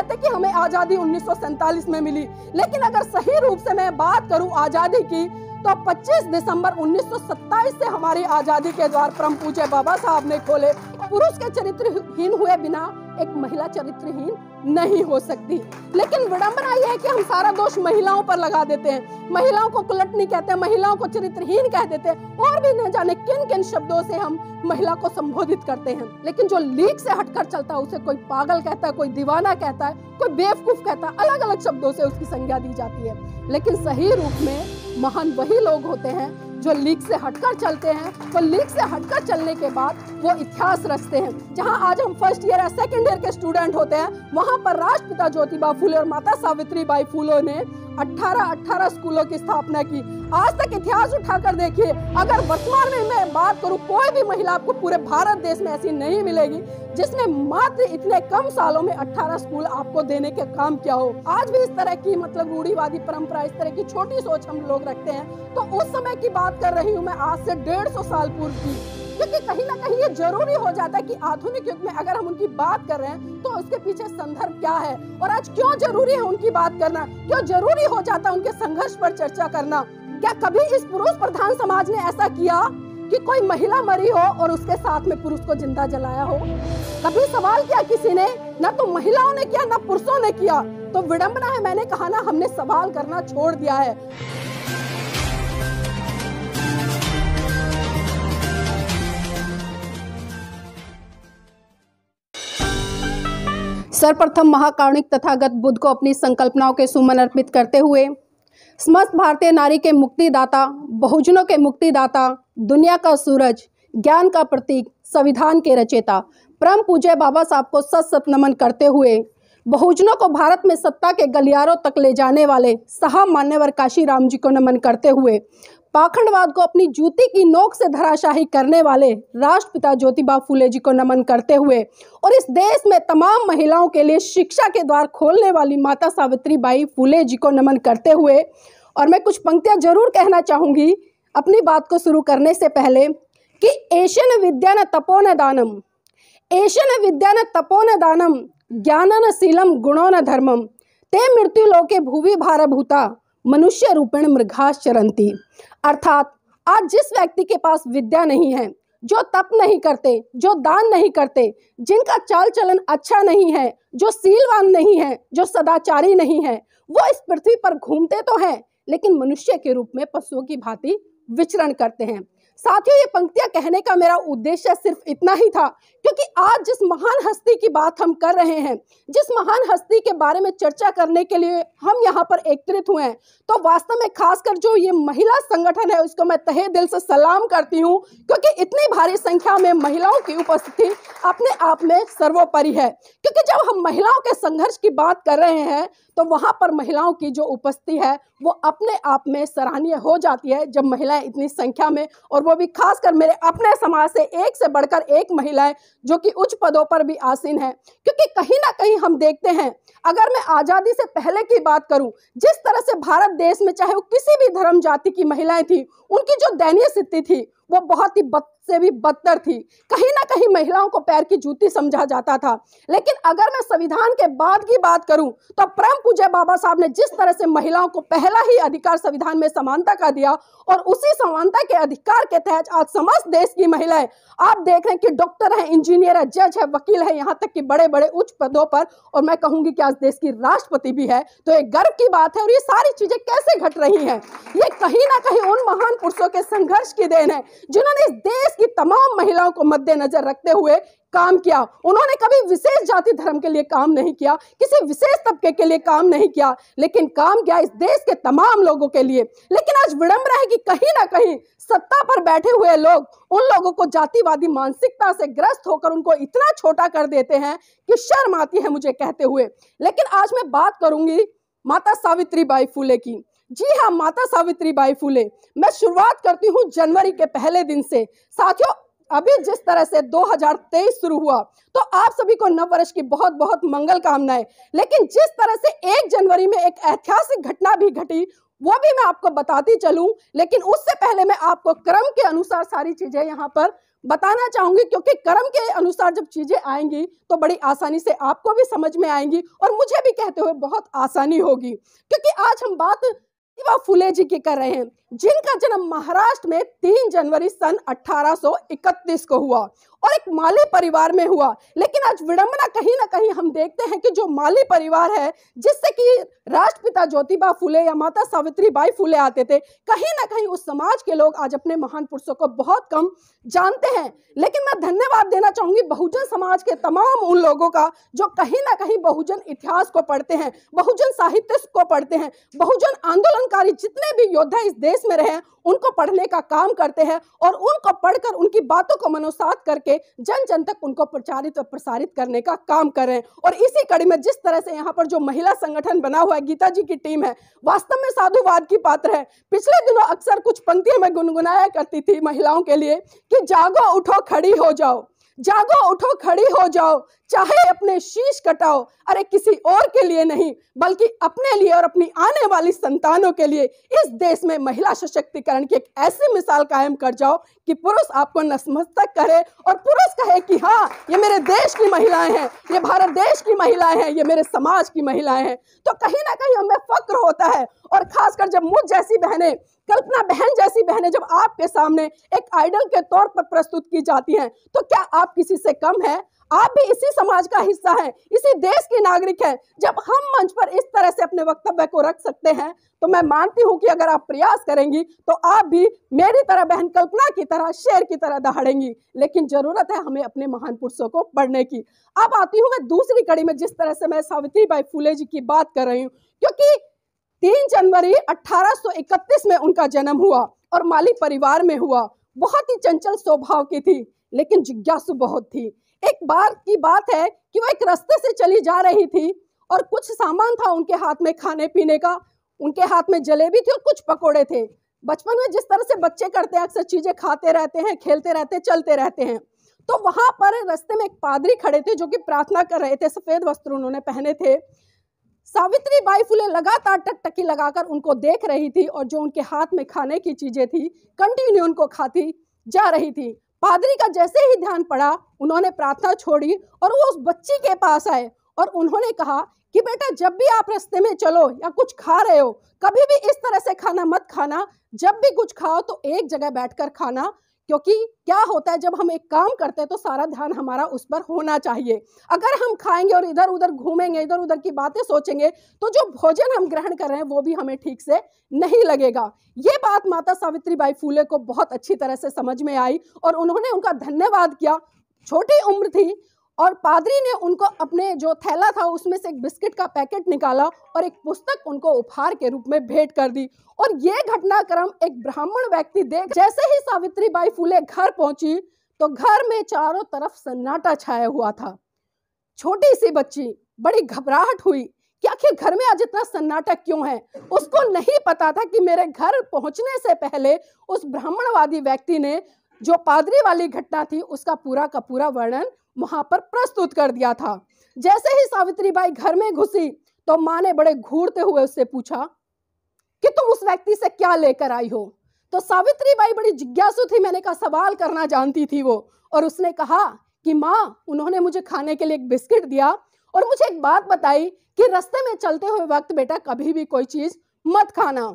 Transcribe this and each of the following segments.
कहते कि हमें आज़ादी उन्नीस में मिली लेकिन अगर सही रूप से मैं बात करूं आज़ादी की तो 25 दिसंबर 1927 से हमारी आज़ादी के द्वार परम पूजे बाबा साहब ने खोले पुरुष के चरित्रहीन हुए बिना एक महिला चरित्रहीन नहीं हो सकती लेकिन विडंबना यह है कि हम सारा दोष महिलाओं पर लगा देते हैं महिलाओं को कुलट नहीं कहते हैं महिलाओं को चरित्रहीन कह देते हैं और भी न जाने किन किन शब्दों से हम महिला को संबोधित करते हैं लेकिन जो लीक से हटकर चलता है उसे कोई पागल कहता है कोई दीवाना कहता है कोई बेवकूफ कहता है अलग अलग शब्दों से उसकी संज्ञा दी जाती है लेकिन सही रूप में महान वही लोग होते हैं जो लीक से हटकर चलते हैं तो लीक से हटकर चलने के बाद वो इतिहास रचते हैं जहाँ आज हम फर्स्ट ईयर या सेकेंड ईयर के स्टूडेंट होते हैं वहां पर राष्ट्रपिता ज्योतिबा फूले और माता सावित्री बाई फूलो ने 18 18 स्कूलों की स्थापना की आज तक इतिहास उठाकर देखिए अगर वर्तमान में मैं बात करूं कोई भी महिला आपको पूरे भारत देश में ऐसी नहीं मिलेगी जिसने मात्र इतने कम सालों में 18 स्कूल आपको देने के काम किया हो आज भी इस तरह की मतलब रूढ़ीवादी परंपरा इस तरह की छोटी सोच हम लोग रखते हैं तो उस समय की बात कर रही हूँ मैं आज से डेढ़ साल पूर्व की क्योंकि कहीं ना कहीं ये जरूरी हो जाता है कि आधुनिक युग में अगर हम उनकी बात कर रहे हैं तो उसके पीछे संदर्भ क्या है और आज क्यों जरूरी है उनकी बात करना क्यों जरूरी हो जाता है उनके संघर्ष पर चर्चा करना क्या कभी इस पुरुष प्रधान समाज ने ऐसा किया कि कोई महिला मरी हो और उसके साथ में पुरुष को जिंदा जलाया हो कभी सवाल किया किसी ने ना तो महिलाओं ने किया ना पुरुषों ने किया तो विडंबना है मैंने कहा ना हमने सवाल करना छोड़ दिया है सर्वप्रथम महाकारुणिक तथागत बुद्ध को अपनी संकल्पनाओं के सुमन अर्पित करते हुए समस्त भारतीय नारी के मुक्तिदाता बहुजनों के मुक्तिदाता दुनिया का सूरज ज्ञान का प्रतीक संविधान के रचेता परम पूज्य बाबा साहब को सत सत नमन करते हुए बहुजनों को भारत में सत्ता के गलियारों तक ले जाने वाले सहा मान्यवर काशी राम जी को नमन करते हुए पाखंडवाद को अपनी जूती की नोक से धराशाही करने वाले राष्ट्रपिता ज्योतिबा फुले जी को नमन करते हुए और इस देश में तमाम महिलाओं के लिए शिक्षा के द्वार खोलने वाली माता सावित्री बाई फुले जी को नमन करते हुए और मैं कुछ पंक्तियां जरूर कहना चाहूंगी अपनी बात को शुरू करने से पहले कि एशियन विद्या न तपो न दानम एशियन विद्या न तपो न दानम ज्ञान न शीलम गुणों न धर्मम ते मृत्यु लोके भूवि भारभूता मनुष्य रूपेण मृघाश्चरंती अर्थात आज जिस व्यक्ति के पास विद्या नहीं है जो तप नहीं करते जो दान नहीं करते जिनका चाल चलन अच्छा नहीं है जो सीलवान नहीं है जो सदाचारी नहीं है वो इस पृथ्वी पर घूमते तो हैं लेकिन मनुष्य के रूप में पशुओं की भांति विचरण करते हैं साथियों ये पंक्तियां कहने का मेरा उद्देश्य सिर्फ इतना ही था क्योंकि आज जिस महान हस्ती की बात हम कर रहे हैं जिस महान हस्ती के बारे में चर्चा करने के लिए हम यहाँ पर एकत्रित हुए हैं तो वास्तव में खासकर जो ये महिला संगठन है उसको मैं तहे दिल से सलाम करती हूँ क्योंकि इतनी भारी संख्या में महिलाओं की उपस्थिति अपने आप में सर्वोपरि है क्योंकि जब हम महिलाओं के संघर्ष की बात कर रहे हैं तो वहाँ पर महिलाओं की जो उपस्थिति है वो अपने आप में सराहनीय हो जाती है जब महिलाएं इतनी संख्या में और वो भी खासकर मेरे अपने समाज से एक से बढ़कर एक महिलाएं जो कि उच्च पदों पर भी आसीन हैं क्योंकि कहीं ना कहीं हम देखते हैं अगर मैं आज़ादी से पहले की बात करूं जिस तरह से भारत देश में चाहे वो किसी भी धर्म जाति की महिलाएं थी उनकी जो दयनीय स्थिति थी वो बहुत ही बद से भी बदतर थी कहीं ना कहीं महिलाओं को पैर की जूती समझा जाता था लेकिन अगर मैं संविधान के बाद की बात करूं तो परम पूज्य बाबा साहब ने जिस तरह से महिलाओं को पहला ही अधिकार संविधान में समानता का दिया और उसी समानता के अधिकार के तहत आज समस्त देश की महिलाएं आप देख रहे हैं कि डॉक्टर है इंजीनियर है जज है वकील है यहाँ तक कि बड़े बड़े उच्च पदों पर और मैं कहूंगी कि आज देश की राष्ट्रपति भी है तो एक गर्व की बात है और ये सारी चीजें कैसे घट रही हैं ये कहीं ना कहीं उन महान पुरुषों के संघर्ष की देन है जिन्होंने इस देश की तमाम महिलाओं को मद्देनजर रखते हुए काम किया उन्होंने कभी विशेष जाति धर्म के लिए काम नहीं किया किसी विशेष तबके के लिए काम नहीं किया लेकिन काम किया इस देश के तमाम लोगों के लिए लेकिन आज विडम्बना है कि कहीं ना कहीं सत्ता पर बैठे हुए लोग उन लोगों को जातिवादी मानसिकता से ग्रस्त होकर उनको इतना छोटा कर देते हैं कि शर्म आती है मुझे कहते हुए लेकिन आज मैं बात करूंगी माता सावित्री बाई फूले की जी हाँ माता सावित्री बाई फूले मैं शुरुआत करती हूँ जनवरी के पहले दिन से साथियों अभी जिस तरह से 2023 शुरू हुआ तो आप सभी को वर्ष की बहुत बहुत मंगल कामनाएं लेकिन जिस तरह से एक जनवरी में एक ऐतिहासिक घटना भी घटी वो भी मैं आपको बताती चलूं लेकिन उससे पहले मैं आपको क्रम के अनुसार सारी चीजें यहाँ पर बताना चाहूंगी क्योंकि कर्म के अनुसार जब चीजें आएंगी तो बड़ी आसानी से आपको भी समझ में आएंगी और मुझे भी कहते हुए बहुत आसानी होगी क्योंकि आज हम बात प्रतिभा फुले जी की कर रहे हैं जिनका जन्म महाराष्ट्र में 3 जनवरी सन 1831 को हुआ और एक माली परिवार में हुआ लेकिन आज विडंबना कहीं ना कहीं हम देखते हैं कि जो माली परिवार है जिससे कि राष्ट्रपिता ज्योतिबा फुले या माता सावित्री बाई फुले आते थे कहीं ना कहीं उस समाज के लोग आज अपने महान पुरुषों को बहुत कम जानते हैं लेकिन मैं धन्यवाद देना चाहूंगी बहुजन समाज के तमाम उन लोगों का जो कहीं ना कहीं बहुजन इतिहास को पढ़ते हैं बहुजन साहित्य को पढ़ते हैं बहुजन आंदोलन आंदोलनकारी जितने भी योद्धा इस देश में रहे उनको पढ़ने का काम करते हैं और उनको पढ़कर उनकी बातों को मनोसात करके जन जन तक उनको प्रचारित और प्रसारित करने का काम कर रहे हैं और इसी कड़ी में जिस तरह से यहाँ पर जो महिला संगठन बना हुआ है गीता जी की टीम है वास्तव में साधुवाद की पात्र है पिछले दिनों अक्सर कुछ पंक्तियों में गुनगुनाया करती थी महिलाओं के लिए कि जागो उठो खड़ी हो जाओ जागो उठो खड़ी हो जाओ चाहे अपने शीश कटाओ अरे किसी और के लिए नहीं बल्कि अपने लिए और अपनी आने वाली संतानों के लिए इस देश में महिला सशक्तिकरण की एक ऐसी मिसाल कायम कर जाओ कि पुरुष आपको नतमस्तक करे और पुरुष कहे कि हाँ ये मेरे देश की महिलाएं हैं ये भारत देश की महिलाएं हैं ये मेरे समाज की महिलाएं हैं तो कहीं ना कहीं हमें फक्र होता है और खासकर जब मुझ जैसी बहनें कल्पना बहन जैसी बहनें जब आपके सामने एक आइडल के तौर पर प्रस्तुत की जाती हैं तो क्या आप किसी से कम है आप भी इसी समाज का हिस्सा हैं इसी देश के नागरिक हैं जब हम मंच पर इस तरह से अपने वक्तव्य को रख सकते हैं तो मैं मानती हूँ कि अगर आप प्रयास करेंगी तो आप भी मेरी तरह बहन कल्पना की तरह शेर की तरह दहाड़ेंगी लेकिन जरूरत है हमें अपने महान पुरुषों को पढ़ने की अब आती हूँ मैं दूसरी कड़ी में जिस तरह से मैं सावित्री बाई फूले जी की बात कर रही हूँ क्योंकि तीन जनवरी 1831 में उनका जन्म हुआ और माली परिवार में हुआ बहुत ही चंचल स्वभाव की थी लेकिन जिज्ञासु बहुत थी एक बार की बात है कि वो एक रास्ते से चली जा रही थी और कुछ सामान था उनके हाथ में खाने पीने का उनके हाथ में जलेबी थी और कुछ पकोड़े थे बचपन में जिस तरह से बच्चे करते हैं अक्सर चीज़ें खाते रहते हैं खेलते रहते हैं चलते रहते हैं तो वहां पर रास्ते में एक पादरी खड़े थे जो कि प्रार्थना कर रहे थे सफ़ेद वस्त्र उन्होंने पहने थे सावित्री बाई फुले लगातार टकटकी लगाकर उनको देख रही थी और जो उनके हाथ में खाने की चीज़ें थी कंटिन्यू उनको खाती जा रही थी पादरी का जैसे ही ध्यान पड़ा उन्होंने प्रार्थना छोड़ी और वो उस बच्ची के पास आए और उन्होंने कहा कि बेटा जब भी आप रास्ते में चलो या कुछ खा रहे हो कभी भी इस तरह से खाना मत खाना जब भी कुछ खाओ तो एक जगह बैठकर खाना क्योंकि क्या होता है जब हम एक काम करते हैं तो सारा ध्यान हमारा उस पर होना चाहिए अगर हम खाएंगे और इधर उधर घूमेंगे इधर उधर की बातें सोचेंगे तो जो भोजन हम ग्रहण कर रहे हैं वो भी हमें ठीक से नहीं लगेगा ये बात माता सावित्री बाई फूले को बहुत अच्छी तरह से समझ में आई और उन्होंने उनका धन्यवाद किया छोटी उम्र थी और पादरी ने उनको अपने जो थैला था उसमें से एक बिस्किट का पैकेट निकाला और एक पुस्तक उनको उपहार के रूप में भेंट कर दी और ये घटनाक्रम एक ब्राह्मण व्यक्ति देख जैसे ही सावित्री बाई फूले घर पहुंची तो घर में चारों तरफ सन्नाटा छाया हुआ था छोटी सी बच्ची बड़ी घबराहट हुई कि आखिर घर में आज इतना सन्नाटा क्यों है उसको नहीं पता था कि मेरे घर पहुंचने से पहले उस ब्राह्मणवादी व्यक्ति ने जो पादरी वाली घटना थी उसका पूरा का पूरा वर्णन वहां पर प्रस्तुत कर दिया था जैसे ही सावित्री बाई घर में घुसी तो माँ ने बड़े घूरते हुए उससे पूछा कि तुम उस व्यक्ति से क्या लेकर आई हो तो सावित्री बाई बड़ी जिज्ञासु थी मैंने कहा सवाल करना जानती थी वो और उसने कहा कि माँ उन्होंने मुझे खाने के लिए एक बिस्किट दिया और मुझे एक बात बताई कि रास्ते में चलते हुए वक्त बेटा कभी भी कोई चीज़ मत खाना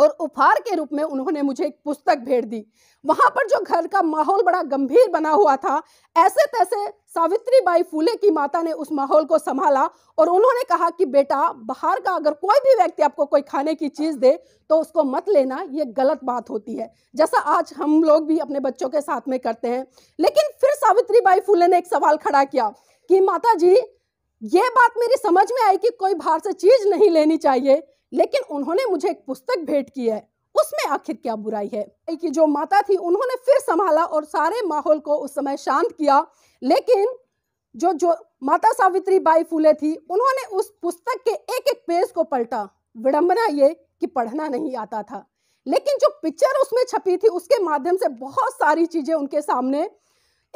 और उपहार के रूप में उन्होंने मुझे एक पुस्तक भेंट दी वहां पर जो घर का माहौल बड़ा गंभीर बना हुआ था ऐसे तैसे सावित्री बाई फूले की माता ने उस माहौल को संभाला और उन्होंने कहा कि बेटा बाहर का अगर कोई भी व्यक्ति आपको कोई खाने की चीज़ दे तो उसको मत लेना ये गलत बात होती है जैसा आज हम लोग भी अपने बच्चों के साथ में करते हैं लेकिन फिर सावित्री बाई फूले ने एक सवाल खड़ा किया कि माता जी ये बात मेरी समझ में आई कि कोई बाहर से चीज़ नहीं लेनी चाहिए लेकिन उन्होंने मुझे एक पुस्तक भेंट की है उसमें आखिर क्या बुराई है कि जो माता थी उन्होंने फिर संभाला और सारे माहौल को उस समय शांत किया लेकिन जो जो माता सावित्री बाई फूले थी उन्होंने उस पुस्तक के एक एक पेज को पलटा विडंबना ये कि पढ़ना नहीं आता था लेकिन जो पिक्चर उसमें छपी थी उसके माध्यम से बहुत सारी चीज़ें उनके सामने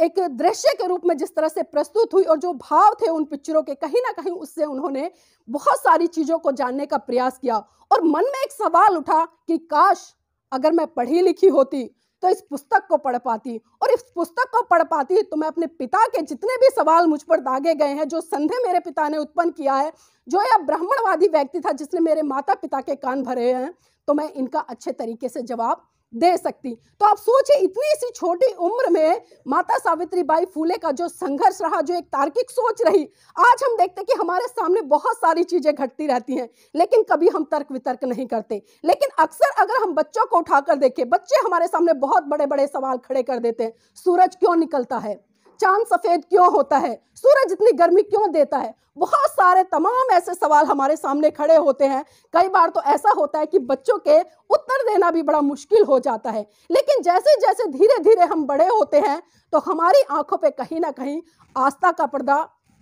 एक दृश्य के रूप में जिस तरह से प्रस्तुत हुई और जो भाव थे उन पिक्चरों के कहीं ना कहीं उससे उन्होंने बहुत सारी चीज़ों को जानने का प्रयास किया और मन में एक सवाल उठा कि काश अगर मैं पढ़ी लिखी होती तो इस पुस्तक को पढ़ पाती और इस पुस्तक को पढ़ पाती तो मैं अपने पिता के जितने भी सवाल मुझ पर दागे गए हैं जो संदेह मेरे पिता ने उत्पन्न किया है जो यह ब्राह्मणवादी व्यक्ति था जिसने मेरे माता पिता के कान भरे हैं तो मैं इनका अच्छे तरीके से जवाब दे सकती तो आप सोचिए इतनी सी छोटी उम्र में माता सावित्री बाई फूले का जो संघर्ष रहा जो एक तार्किक सोच रही आज हम देखते कि हमारे सामने बहुत सारी चीज़ें घटती रहती हैं लेकिन कभी हम तर्क वितर्क नहीं करते लेकिन अक्सर अगर हम बच्चों को उठाकर देखें बच्चे हमारे सामने बहुत बड़े बड़े सवाल खड़े कर देते हैं सूरज क्यों निकलता है चांद सफ़ेद क्यों होता है सूरज इतनी गर्मी क्यों देता है बहुत सारे तमाम ऐसे सवाल हमारे सामने खड़े होते हैं कई बार तो ऐसा होता है कि बच्चों के उत्तर देना भी बड़ा मुश्किल हो जाता है लेकिन जैसे जैसे धीरे धीरे हम बड़े होते हैं तो हमारी आंखों पे कहीं ना कहीं आस्था का पर्दा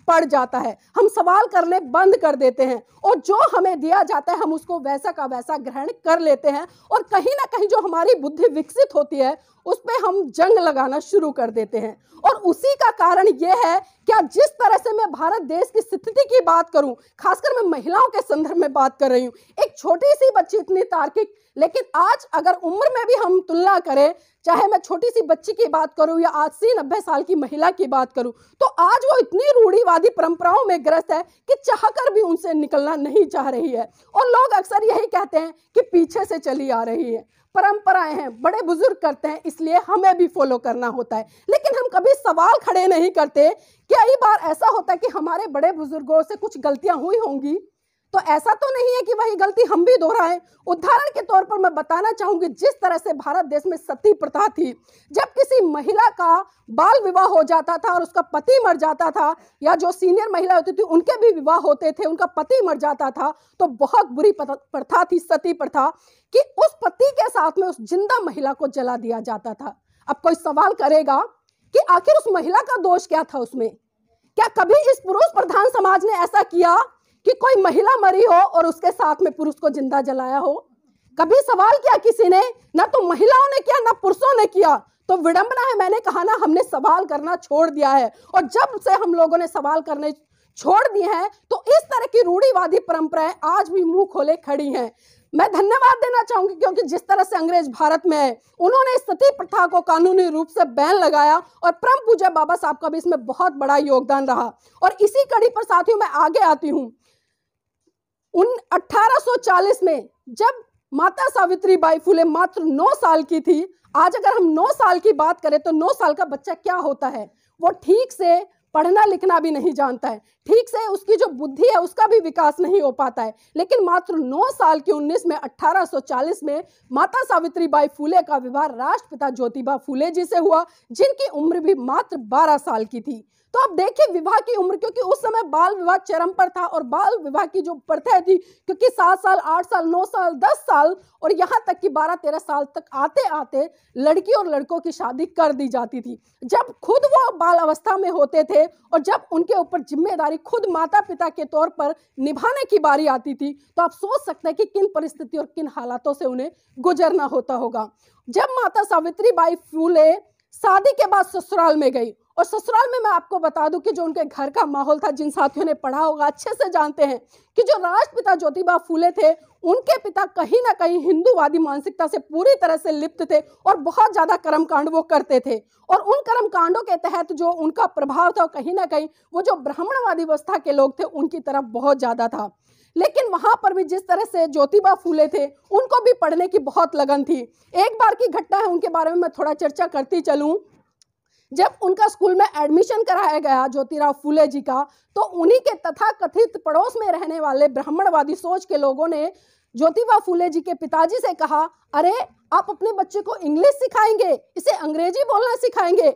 पड़ जाता है हम सवाल करने बंद कर देते हैं और जो हमें दिया जाता है हम उसको वैसा का वैसा ग्रहण कर लेते हैं और कहीं ना कहीं जो हमारी बुद्धि विकसित होती है उस पर हम जंग लगाना शुरू कर देते हैं और उसी का कारण यह है क्या जिस तरह से मैं भारत देश की स्थिति की बात करूं खासकर मैं महिलाओं के संदर्भ में बात कर रही हूं एक छोटी सी बच्ची इतनी तार्किक लेकिन आज अगर उम्र में भी हम तुलना करें चाहे मैं छोटी सी बच्ची की बात करूं या अस्सी नब्बे साल की महिला की बात करूं तो आज वो इतनी रूढ़ीवादी परंपराओं में ग्रस्त है कि चाहकर भी उनसे निकलना नहीं चाह रही है और लोग अक्सर यही कहते हैं कि पीछे से चली आ रही है परंपराएं हैं बड़े बुजुर्ग करते हैं इसलिए हमें भी फॉलो करना होता है लेकिन हम कभी सवाल खड़े नहीं करते कई बार ऐसा होता है कि हमारे बड़े बुजुर्गों से कुछ गलतियां हुई होंगी तो ऐसा तो नहीं है कि वही गलती हम भी दोहराएं उदाहरण के तौर पर मैं बताना चाहूंगी जिस तरह से भारत देश में सती प्रथा थी जब किसी महिला का बाल विवाह हो जाता था और उसका पति मर जाता था या जो सीनियर महिला होती थी उनके भी विवाह होते थे उनका पति मर जाता था तो बहुत बुरी प्रथा थी सती प्रथा कि उस पति के साथ में उस जिंदा महिला को जला दिया जाता था अब कोई सवाल करेगा कि आखिर उस महिला का दोष क्या था उसमें क्या कभी इस पुरुष प्रधान समाज ने ऐसा किया कि कोई महिला मरी हो और उसके साथ में पुरुष को जिंदा जलाया हो कभी सवाल किया किसी ने ना तो महिलाओं ने किया ना पुरुषों ने किया तो विडंबना है मैंने कहा ना हमने सवाल करना छोड़ दिया है और जब से हम लोगों ने सवाल करने छोड़ दिए हैं तो इस तरह की रूढ़ीवादी परंपराएं आज भी मुंह खोले खड़ी हैं मैं धन्यवाद देना चाहूंगी क्योंकि जिस तरह से अंग्रेज भारत में आए उन्होंने सती प्रथा को कानूनी रूप से बैन लगाया और परम पूजा बाबा साहब का भी इसमें बहुत बड़ा योगदान रहा और इसी कड़ी पर साथियों मैं आगे आती हूँ उन 1840 में जब माता सावित्री बाई फुले मात्र 9 साल की थी आज अगर हम 9 साल की बात करें तो 9 साल का बच्चा क्या होता है वो ठीक से पढ़ना लिखना भी नहीं जानता है ठीक से उसकी जो बुद्धि है उसका भी विकास नहीं हो पाता है लेकिन मात्र 9 साल के 19 में 1840 में माता सावित्री बाई फूले का विवाह राष्ट्रपिता ज्योतिबा फूले जी से हुआ जिनकी उम्र भी मात्र 12 साल की थी तो आप देखिए विवाह की उम्र क्योंकि उस समय बाल विवाह चरम पर था और बाल विवाह की जो प्रथा थी क्योंकि सात साल आठ साल नौ साल दस साल और यहाँ तक कि बारह तेरह साल तक आते आते लड़की और लड़कों की शादी कर दी जाती थी जब खुद वो बाल अवस्था में होते थे और जब उनके ऊपर जिम्मेदारी खुद माता पिता के तौर पर निभाने की बारी आती थी तो आप सोच सकते हैं कि किन परिस्थितियों और किन हालातों से उन्हें गुजरना होता होगा जब माता सावित्री बाई फूले शादी के बाद ससुराल में गई और ससुराल में मैं आपको बता दूं कि जो उनके घर का माहौल था जिन साथियों ने पढ़ा होगा अच्छे से जानते हैं कि जो राष्ट्रपिता ज्योतिबा फूले थे उनके पिता कहीं ना कहीं हिंदूवादी मानसिकता से पूरी तरह से लिप्त थे और बहुत ज़्यादा कर्म कांड वो करते थे और उन कर्म कांडों के तहत जो उनका प्रभाव था कहीं ना कहीं वो जो ब्राह्मणवादी व्यवस्था के लोग थे उनकी तरफ बहुत ज़्यादा था लेकिन वहां पर भी जिस तरह से ज्योतिबा फूले थे उनको भी पढ़ने की बहुत लगन थी एक बार की घटना है उनके बारे में मैं थोड़ा चर्चा करती चलूं जब उनका स्कूल में एडमिशन कराया गया ज्योतिराव फुले जी का तो उन्हीं के तथा कथित पड़ोस में रहने वाले ब्राह्मणवादी सोच के लोगों ने ज्योतिबा फुले जी के पिताजी से कहा अरे आप अपने बच्चे को इंग्लिश सिखाएंगे इसे अंग्रेजी बोलना सिखाएंगे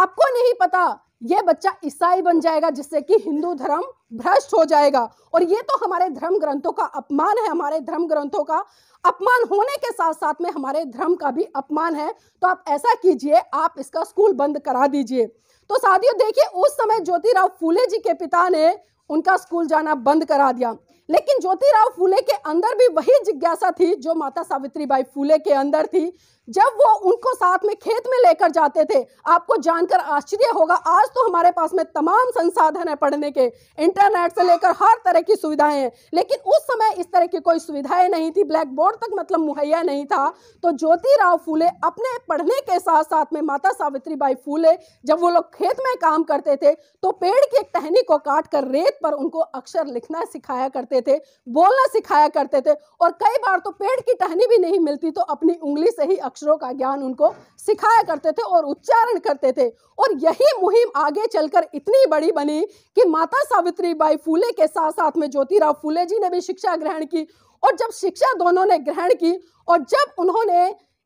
आपको नहीं पता ये बच्चा ईसाई बन जाएगा जिससे कि हिंदू धर्म भ्रष्ट हो जाएगा और ये तो हमारे धर्म ग्रंथों का अपमान है हमारे धर्म ग्रंथों का अपमान होने के साथ साथ में हमारे धर्म का भी अपमान है तो आप ऐसा कीजिए आप इसका स्कूल बंद करा दीजिए तो साथियों देखिए उस समय ज्योतिराव फूले जी के पिता ने उनका स्कूल जाना बंद करा दिया लेकिन ज्योतिराव फूले के अंदर भी वही जिज्ञासा थी जो माता सावित्रीबाई फूले के अंदर थी जब वो उनको साथ में खेत में लेकर जाते थे आपको जानकर आश्चर्य होगा आज तो हमारे पास में तमाम संसाधन है पढ़ने के इंटरनेट से लेकर हर तरह की सुविधाएं हैं लेकिन उस समय इस तरह की कोई सुविधाएं नहीं थी ब्लैक बोर्ड तक मतलब मुहैया नहीं था तो ज्योतिराव फूले अपने पढ़ने के साथ साथ में माता सावित्रीबाई फूले जब वो लोग खेत में काम करते थे तो पेड़ की एक टहनी को काट कर रेत पर उनको अक्षर लिखना सिखाया करते करते थे बोलना सिखाया करते थे और कई बार तो पेड़ की टहनी भी नहीं मिलती तो अपनी उंगली से ही अक्षरों का ज्ञान उनको सिखाया करते थे और उच्चारण करते थे और यही मुहिम आगे चलकर इतनी बड़ी बनी कि माता सावित्री बाई फूले के साथ साथ में ज्योतिराव फूले जी ने भी शिक्षा ग्रहण की और जब शिक्षा दोनों ने ग्रहण की और जब उन्होंने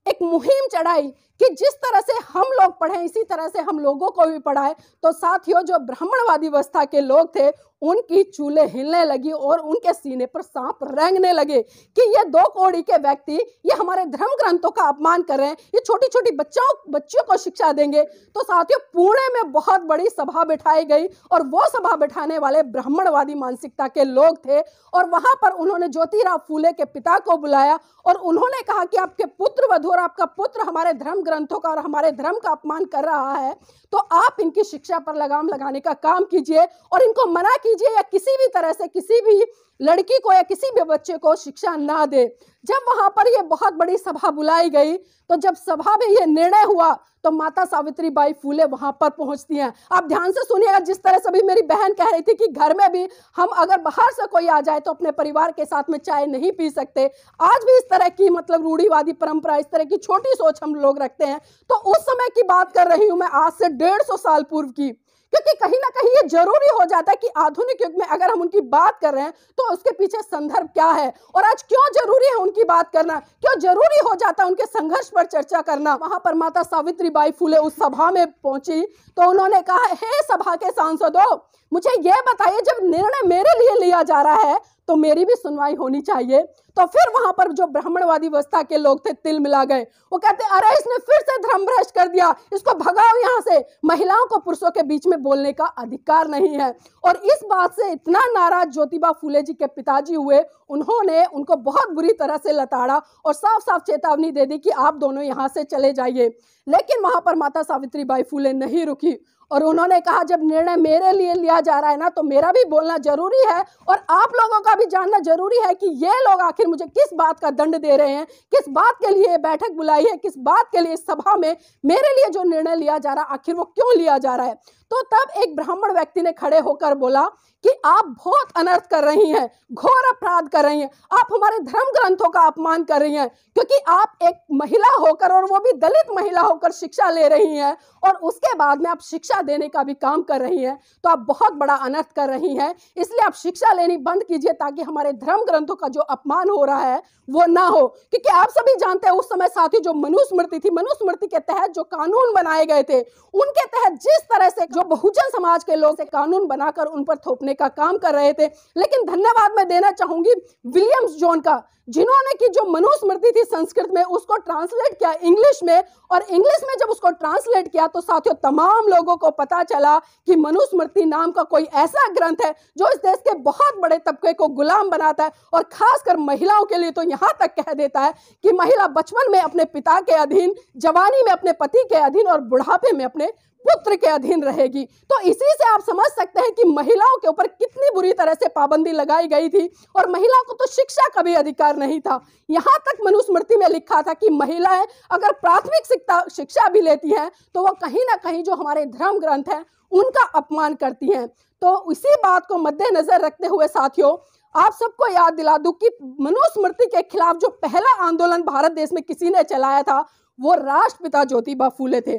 एक मुहिम चढ़ाई कि जिस तरह से हम लोग पढ़े इसी तरह से हम लोगों को भी पढ़ाए तो साथियों जो ब्राह्मणवादी व्यवस्था के लोग थे उनकी चूल्हे हिलने लगी और उनके सीने पर सांप रेंगने लगे कि ये दो कोड़ी के व्यक्ति ये हमारे धर्म ग्रंथों का अपमान कर रहे हैं ये छोटी छोटी बच्चों बच्चियों को शिक्षा देंगे तो साथियों पुणे में बहुत बड़ी सभा बैठाई गई और वो सभा बैठाने वाले ब्राह्मणवादी मानसिकता के लोग थे और वहां पर उन्होंने ज्योतिराव फूले के पिता को बुलाया और उन्होंने कहा कि आपके पुत्र और आपका पुत्र हमारे धर्म ग्रंथों का और हमारे धर्म का अपमान कर रहा है तो आप इनकी शिक्षा पर लगाम लगाने का काम कीजिए और इनको मना कीजिए या किसी भी तरह से किसी भी लड़की को या किसी भी बच्चे को शिक्षा ना दे जब वहां पर यह बहुत बड़ी सभा बुलाई गई तो जब सभा में यह निर्णय हुआ तो माता सावित्री बाई फूले वहां पर पहुंचती हैं आप ध्यान से सुनिएगा जिस तरह से भी मेरी बहन कह रही थी कि घर में भी हम अगर बाहर से कोई आ जाए तो अपने परिवार के साथ में चाय नहीं पी सकते आज भी इस तरह की मतलब रूढ़ीवादी परंपरा इस तरह की छोटी सोच हम लोग रखते हैं तो उस समय की बात कर रही हूँ मैं आज से डेढ़ साल पूर्व की क्योंकि कहीं ना कहीं ये जरूरी हो जाता है कि आधुनिक युग में अगर हम उनकी बात कर रहे हैं तो उसके पीछे संदर्भ क्या है और आज क्यों जरूरी है उनकी बात करना क्यों जरूरी हो जाता है उनके संघर्ष पर चर्चा करना वहां पर माता सावित्री बाई फूले उस सभा में पहुंची तो उन्होंने कहा हे सभा के सांसदों मुझे ये बताइए जब निर्णय मेरे लिए लिया जा रहा है तो मेरी भी सुनवाई होनी चाहिए तो फिर वहां पर जो ब्राह्मणवादी व्यवस्था के लोग थे तिल मिला गए वो कहते अरे इसने फिर से धर्म भ्रष्ट कर दिया इसको भगाओ यहाँ से महिलाओं को पुरुषों के बीच में बोलने का अधिकार नहीं है और इस बात से इतना नाराज ज्योतिबा फूले जी के पिताजी हुए उन्होंने उनको बहुत बुरी तरह से लताड़ा और साफ साफ चेतावनी दे दी कि आप दोनों यहाँ से चले जाइए लेकिन वहां पर माता सावित्री बाई फूले नहीं रुकी और उन्होंने कहा जब निर्णय मेरे लिए लिया जा रहा है ना तो मेरा भी बोलना जरूरी है और आप लोगों का भी जानना जरूरी है कि ये लोग आखिर मुझे किस बात का दंड दे रहे हैं किस बात के लिए बैठक बुलाई है किस बात के लिए सभा में मेरे लिए जो निर्णय लिया जा रहा है आखिर वो क्यों लिया जा रहा है तो तब एक ब्राह्मण व्यक्ति ने खड़े होकर बोला कि आप बहुत अनर्थ कर रही हैं घोर अपराध कर रही हैं आप हमारे धर्म ग्रंथों का अपमान कर रही हैं क्योंकि आप एक महिला होकर और वो भी दलित महिला होकर शिक्षा ले रही हैं और उसके बाद में आप शिक्षा देने का भी काम कर रही हैं तो आप बहुत बड़ा अनर्थ कर रही हैं इसलिए आप शिक्षा लेनी बंद कीजिए ताकि हमारे धर्म ग्रंथों का जो अपमान हो रहा है वो ना हो क्योंकि आप सभी जानते हैं उस समय साथी जो मनुस्मृति थी मनुस्मृति के तहत जो कानून बनाए गए थे उनके तहत जिस तरह से जो बहुजन समाज के लोग से कानून बनाकर उन पर थोपने का काम कर रहे थे लेकिन धन्यवाद मैं देना चाहूंगी विलियम्स जॉन का जिन्होंने की जो मनुस्मृति थी संस्कृत में उसको ट्रांसलेट किया इंग्लिश में और इंग्लिश में जब उसको ट्रांसलेट किया तो साथियों तमाम लोगों को पता चला कि मनुस्मृति नाम का कोई ऐसा ग्रंथ है जो इस देश के बहुत बड़े तबके को गुलाम बनाता है और खासकर महिलाओं के लिए तो यहां तक कह देता है कि महिला बचपन में अपने पिता के अधीन जवानी में अपने पति के अधीन और बुढ़ापे में अपने पुत्र के अधीन रहेगी तो इसी से आप समझ सकते हैं कि महिलाओं के ऊपर कितनी बुरी तरह से पाबंदी लगाई गई थी और महिलाओं को तो शिक्षा का भी अधिकार नहीं था यहाँ तक मनुस्मृति में लिखा था कि महिलाएं अगर प्राथमिक शिक्षा शिक्षा भी लेती हैं तो वो कहीं ना कहीं जो हमारे धर्म ग्रंथ हैं उनका अपमान करती हैं तो इसी बात को मद्देनजर रखते हुए साथियों आप सबको याद दिला दूं कि मनुस्मृति के खिलाफ जो पहला आंदोलन भारत देश में किसी ने चलाया था वो राष्ट्रपिता ज्योतिबा फूले थे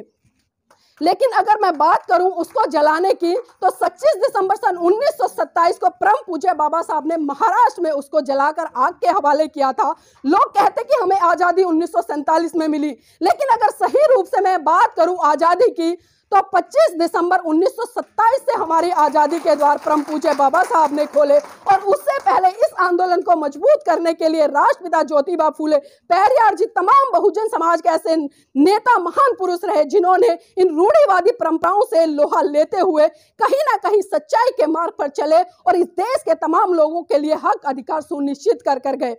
लेकिन अगर मैं बात करूं उसको जलाने की तो 25 दिसंबर सन 1927 को परम पूज्य बाबा साहब ने महाराष्ट्र में उसको जलाकर आग के हवाले किया था लोग कहते कि हमें आज़ादी उन्नीस में मिली लेकिन अगर सही रूप से मैं बात करूं आज़ादी की तो 25 दिसंबर 1927 से हमारी आज़ादी के द्वार परम पूजे बाबा साहब ने खोले और उससे पहले इस आंदोलन को मजबूत करने के लिए राष्ट्रपिता ज्योतिबा फूले जी तमाम बहुजन समाज के ऐसे नेता महान पुरुष रहे जिन्होंने इन रूढ़ीवादी परंपराओं से लोहा लेते हुए कहीं ना कहीं सच्चाई के मार्ग पर चले और इस देश के तमाम लोगों के लिए हक अधिकार सुनिश्चित कर कर गए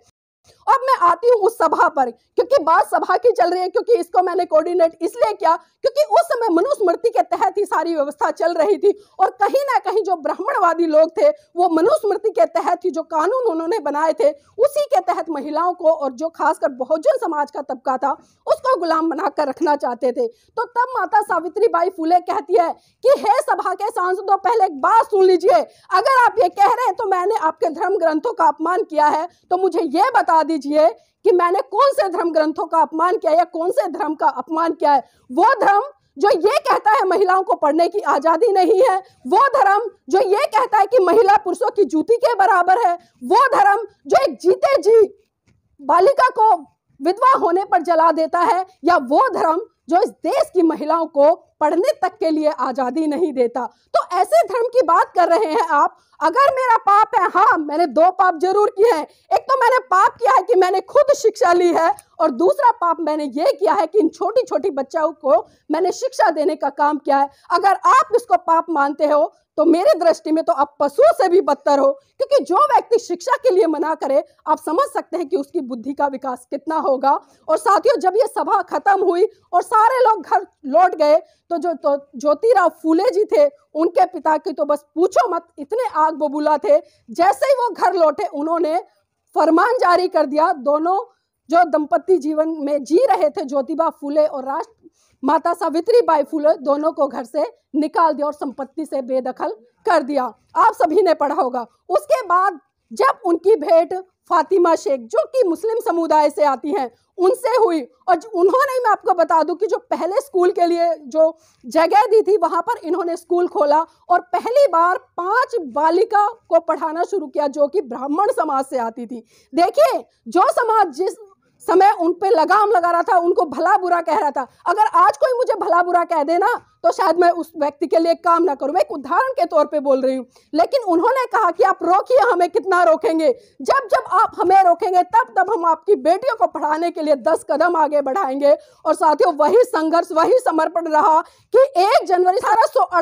अब मैं आती हूँ उस सभा पर क्योंकि बात सभा की चल रही है क्योंकि इसको मैंने कोऑर्डिनेट इसलिए किया क्योंकि उस समय मनुस्मृति के तहत ही सारी व्यवस्था चल रही थी और कहीं ना कहीं जो ब्राह्मणवादी लोग थे वो मनुस्मृति के तहत ही जो कानून उन्होंने बनाए थे उसी के तहत महिलाओं को और जो खासकर बहुजन समाज का तबका था उसको गुलाम बनाकर रखना चाहते थे तो तब माता सावित्री बाई फूले कहती है कि हे सभा के सांसदों पहले एक बात सुन लीजिए अगर आप ये कह रहे हैं तो मैंने आपके धर्म ग्रंथों का अपमान किया है तो मुझे ये बता दीजिए लीजिए कि मैंने कौन से धर्म ग्रंथों का अपमान किया या कौन से धर्म का अपमान किया है वो धर्म जो ये कहता है महिलाओं को पढ़ने की आज़ादी नहीं है वो धर्म जो ये कहता है कि महिला पुरुषों की जूती के बराबर है वो धर्म जो एक जीते जी बालिका को विधवा होने पर जला देता है या वो धर्म जो इस देश की महिलाओं को पढ़ने तक के लिए आज़ादी नहीं देता तो ऐसे धर्म की बात कर रहे हैं आप अगर मेरा पाप है हाँ मैंने दो पाप जरूर किए हैं एक तो मैंने पाप किया है कि मैंने खुद शिक्षा ली है और दूसरा पाप मैंने ये किया है कि इन छोटी छोटी बच्चों को मैंने शिक्षा देने का काम किया है अगर आप इसको पाप मानते हो तो मेरे दृष्टि में तो आप पशुओं से भी बदतर हो क्योंकि जो व्यक्ति शिक्षा के लिए मना करे आप समझ सकते हैं कि उसकी बुद्धि का विकास कितना होगा और साथियों जब ये सभा खत्म हुई और सारे लोग घर लौट गए तो जो तो ज्योतिराव फूले जी थे उनके पिता की तो बस पूछो मत इतने आग बबूला थे जैसे ही वो घर लौटे उन्होंने फरमान जारी कर दिया दोनों जो दंपति जीवन में जी रहे थे ज्योतिबा फूले और राष्ट्र माता सावित्री बाई फूले दोनों को घर से निकाल दिया और संपत्ति से बेदखल कर दिया आप सभी ने पढ़ा होगा उसके बाद जब उनकी भेंट फातिमा शेख जो कि मुस्लिम समुदाय से आती हैं उनसे हुई और उन्होंने मैं आपको बता दूं कि जो पहले स्कूल के लिए जो जगह दी थी वहां पर इन्होंने स्कूल खोला और पहली बार पांच बालिका को पढ़ाना शुरू किया जो कि ब्राह्मण समाज से आती थी देखिए जो समाज जिस समय उन पर लगाम लगा रहा था उनको भला बुरा कह रहा था अगर आज कोई मुझे भला बुरा कह देना तो शायद मैं उस व्यक्ति के लिए काम ना करूं मैं एक उदाहरण के तौर पर बोल रही हूँ लेकिन उन्होंने कहा कि आप रोकिए हमें कितना रोकेंगे जब जब आप हमें रोकेंगे तब तब हम आपकी बेटियों को पढ़ाने के लिए दस कदम आगे बढ़ाएंगे और साथियों वही संघर्ष वही समर्पण रहा कि एक जनवरी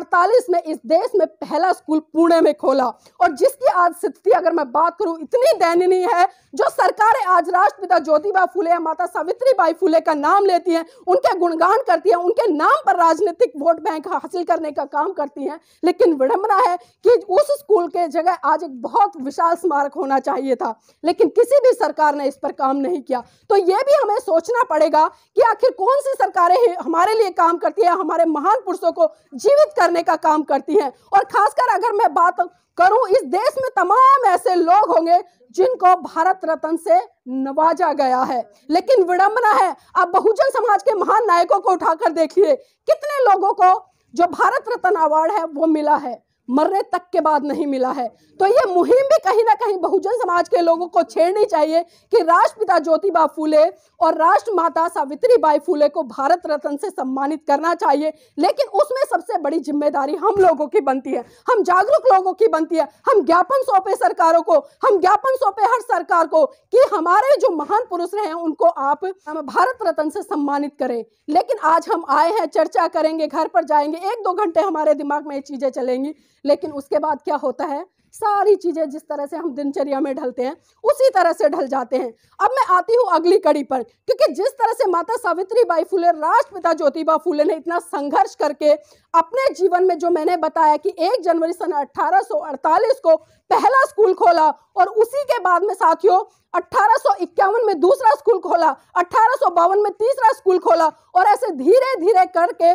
अठारह में इस देश में पहला स्कूल पुणे में खोला और जिसकी आज स्थिति अगर मैं बात करूं इतनी दयनीय है जो सरकारें आज राष्ट्रपिता ज्योतिबा फुले माता सावित्री बाई फुले का नाम लेती है उनके गुणगान करती है उनके नाम पर राजनीतिक वोट बैंक हासिल करने का काम करती हैं लेकिन विडम्बना है कि उस स्कूल के जगह आज एक बहुत विशाल स्मारक होना चाहिए था लेकिन किसी भी सरकार ने इस पर काम नहीं किया तो ये भी हमें सोचना पड़ेगा कि आखिर कौन सी सरकारें हमारे लिए काम करती है हमारे महान पुरुषों को जीवित करने का काम करती हैं और खासकर अगर मैं बात करूं इस देश में तमाम ऐसे लोग होंगे जिनको भारत रत्न से नवाजा गया है लेकिन विडंबना है आप बहुजन समाज के महान नायकों को उठाकर देखिए कितने लोगों को जो भारत रत्न अवार्ड है वो मिला है मरने तक के बाद नहीं मिला है तो ये मुहिम भी कहीं ना कहीं बहुजन समाज के लोगों को छेड़नी चाहिए कि राष्ट्रपिता ज्योतिबा फूले और राष्ट्रमाता सावित्री बाई फूले को भारत रत्न से सम्मानित करना चाहिए लेकिन उसमें सबसे बड़ी जिम्मेदारी हम लोगों की बनती है हम जागरूक लोगों की बनती है हम ज्ञापन सौंपे सरकारों को हम ज्ञापन सौंपे हर सरकार को कि हमारे जो महान पुरुष रहे हैं उनको आप भारत रत्न से सम्मानित करें लेकिन आज हम आए हैं चर्चा करेंगे घर पर जाएंगे एक दो घंटे हमारे दिमाग में ये चीज़ें चलेंगी लेकिन उसके बाद क्या होता है सारी चीज़ें जिस तरह से हम दिनचर्या में ढलते हैं उसी तरह से ढल जाते हैं अब मैं आती हूँ अगली कड़ी पर क्योंकि जिस तरह से माता सावित्री बाई फुले राष्ट्रपिता ज्योतिबा फुले ने इतना संघर्ष करके अपने जीवन में जो मैंने बताया कि एक जनवरी सन 1848 को पहला स्कूल खोला और उसी के बाद में साथियों अठारह में दूसरा स्कूल खोला अठारह में तीसरा स्कूल खोला और ऐसे धीरे धीरे करके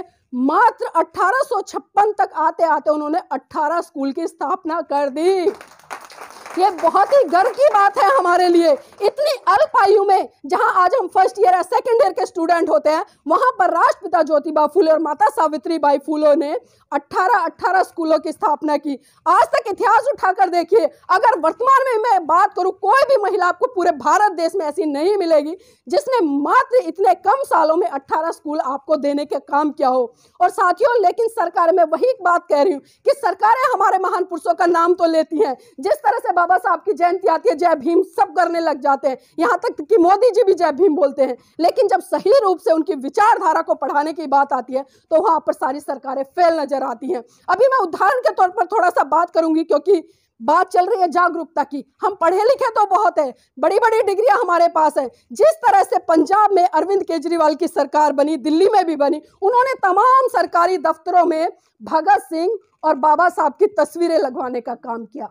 मात्र अठारह तक आते आते उन्होंने 18 स्कूल की स्थापना कर दी ये बहुत ही गर्व की बात है हमारे लिए इतनी अल्प आयु में जहां आज हम फर्स्ट ईयर या सेकेंड ईयर के स्टूडेंट होते हैं वहां पर राष्ट्रपिता ज्योतिबा फूले और माता सावित्री बाई फूले ने 18 18 स्कूलों की स्थापना की आज तक इतिहास उठाकर देखिए अगर वर्तमान में मैं बात करूं कोई भी महिला आपको पूरे भारत देश में ऐसी नहीं मिलेगी जिसने मात्र इतने कम सालों में अट्ठारह स्कूल आपको देने का काम किया हो और साथियों लेकिन सरकार में वही बात कह रही हूँ कि सरकारें हमारे महान पुरुषों का नाम तो लेती है जिस तरह से बाबा साहब की जयंती आती है जय भीम सब करने लग जाते हैं यहाँ तक कि मोदी जी भी जय भीम बोलते हैं लेकिन जब सही रूप से उनकी विचारधारा को पढ़ाने की बात आती है तो वहाँ पर सारी सरकारें फेल नजर आती हैं अभी मैं उदाहरण के तौर पर थोड़ा सा बात करूंगी क्योंकि बात चल रही है जागरूकता की हम पढ़े लिखे तो बहुत है बड़ी बड़ी डिग्रियां हमारे पास है जिस तरह से पंजाब में अरविंद केजरीवाल की सरकार बनी दिल्ली में भी बनी उन्होंने तमाम सरकारी दफ्तरों में भगत सिंह और बाबा साहब की तस्वीरें लगवाने का काम किया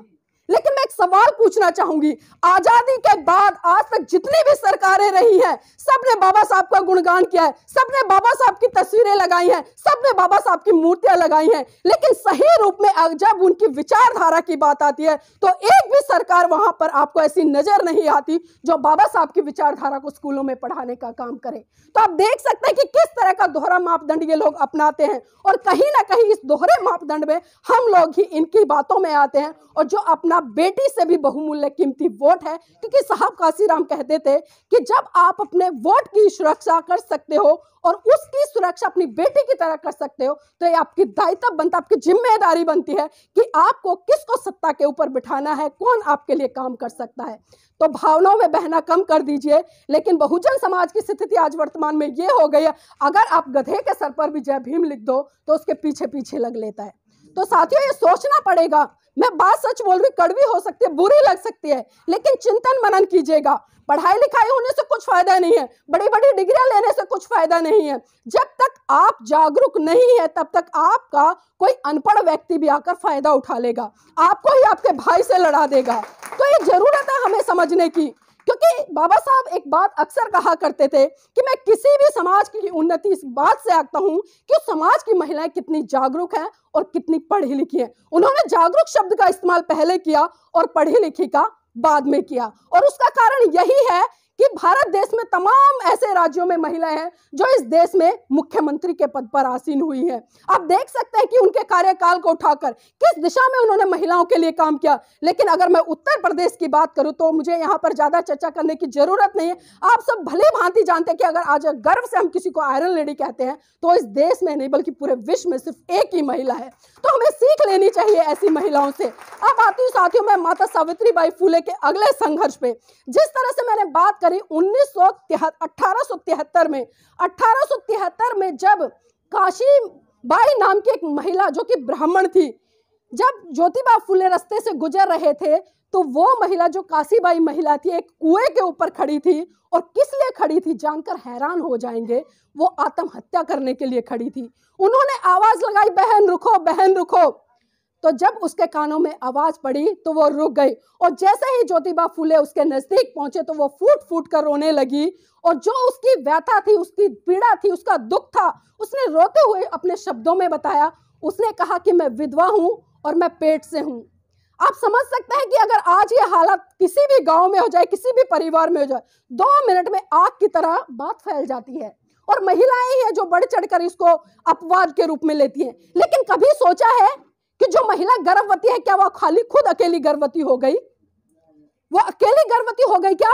लेकिन मैं एक सवाल पूछना चाहूंगी आजादी के बाद आज तक जितनी भी सरकारें रही हैं सबने बाबा साहब का गुणगान किया है सबने बाबा साहब की तस्वीरें लगाई हैं सबने बाबा साहब की मूर्तियां लगाई हैं लेकिन सही रूप में जब उनकी विचारधारा की बात आती है तो एक भी सरकार वहां पर आपको ऐसी नजर नहीं आती जो बाबा साहब की विचारधारा को स्कूलों में पढ़ाने का काम करे तो आप देख सकते हैं कि किस तरह का दोहरा मापदंड ये लोग अपनाते हैं और कहीं ना कहीं इस दोहरे मापदंड में हम लोग ही इनकी बातों में आते हैं और जो अपना बेटी से भी बहुमूल्य कीमती वोट है क्योंकि साहब काशीराम कहते थे कि जब आप अपने वोट की सुरक्षा कर सकते हो और उसकी सुरक्षा अपनी बेटी की तरह कर सकते हो तो ये आपकी दायित्व बनता है आपकी जिम्मेदारी बनती है कि आपको किसको सत्ता के ऊपर बिठाना है कौन आपके लिए काम कर सकता है तो भावनाओं में बहना कम कर दीजिए लेकिन बहुजन समाज की स्थिति आज वर्तमान में ये हो गई है अगर आप गधे के सर पर भी जय भीम लिख दो तो उसके पीछे पीछे लग लेता है तो साथियों ये सोचना पड़ेगा मैं बात सच बोल रही कड़वी हो सकती है बुरी लग सकती है लेकिन चिंतन मनन कीजिएगा पढ़ाई लिखाई होने से कुछ फायदा नहीं है बड़ी बड़ी डिग्रियां लेने से कुछ फायदा नहीं है जब तक आप जागरूक नहीं है तब तक आपका कोई अनपढ़ व्यक्ति भी आकर फायदा उठा लेगा आपको ही आपके भाई से लड़ा देगा तो ये जरूरत है हमें समझने की क्योंकि बाबा साहब एक बात अक्सर कहा करते थे कि मैं किसी भी समाज की उन्नति इस बात से आता हूँ कि उस समाज की महिलाएं कितनी जागरूक हैं और कितनी पढ़ी लिखी हैं उन्होंने जागरूक शब्द का इस्तेमाल पहले किया और पढ़ी लिखी का बाद में किया और उसका कारण यही है कि भारत देश में तमाम ऐसे राज्यों में महिलाएं हैं जो इस देश में मुख्यमंत्री के पद पर आसीन हुई हैं आप देख सकते हैं कि उनके कार्यकाल को उठाकर किस दिशा में उन्होंने महिलाओं के लिए काम किया लेकिन अगर मैं उत्तर प्रदेश की बात करूं तो मुझे यहां पर ज़्यादा चर्चा करने की ज़रूरत नहीं है आप सब भले भांति जानते हैं कि अगर आज गर्व से हम किसी को आयरन लेडी कहते हैं तो इस देश में नहीं बल्कि पूरे विश्व में सिर्फ एक ही महिला है तो हमें सीख लेनी चाहिए ऐसी महिलाओं से अब आती हूँ साथियों में माता सावित्री बाई फूले के अगले संघर्ष पे जिस तरह से मैंने बात कर करें उन्नीस सौ तिहत्तर में अठारह में जब काशी बाई नाम की एक महिला जो कि ब्राह्मण थी जब ज्योतिबा फुले रस्ते से गुजर रहे थे तो वो महिला जो काशीबाई महिला थी एक कुएं के ऊपर खड़ी थी और किस लिए खड़ी थी जानकर हैरान हो जाएंगे वो आत्महत्या करने के लिए खड़ी थी उन्होंने आवाज लगाई बहन रुको बहन रुको तो जब उसके कानों में आवाज पड़ी तो वो रुक गई और जैसे ही ज्योतिबा फूले उसके नजदीक पहुंचे तो वो फूट फूट कर रोने लगी और जो उसकी व्यथा थी उसकी पीड़ा थी उसका दुख था उसने रोते हुए अपने शब्दों में बताया उसने कहा कि मैं विधवा हूँ और मैं पेट से हूँ आप समझ सकते हैं कि अगर आज ये हालत किसी भी गांव में हो जाए किसी भी परिवार में हो जाए दो मिनट में आग की तरह बात फैल जाती है और महिलाएं ही है जो बढ़ चढ़कर इसको अपवाद के रूप में लेती हैं लेकिन कभी सोचा है कि जो महिला गर्भवती है क्या वह खाली खुद अकेली गर्भवती हो गई वह अकेली गर्भवती हो गई क्या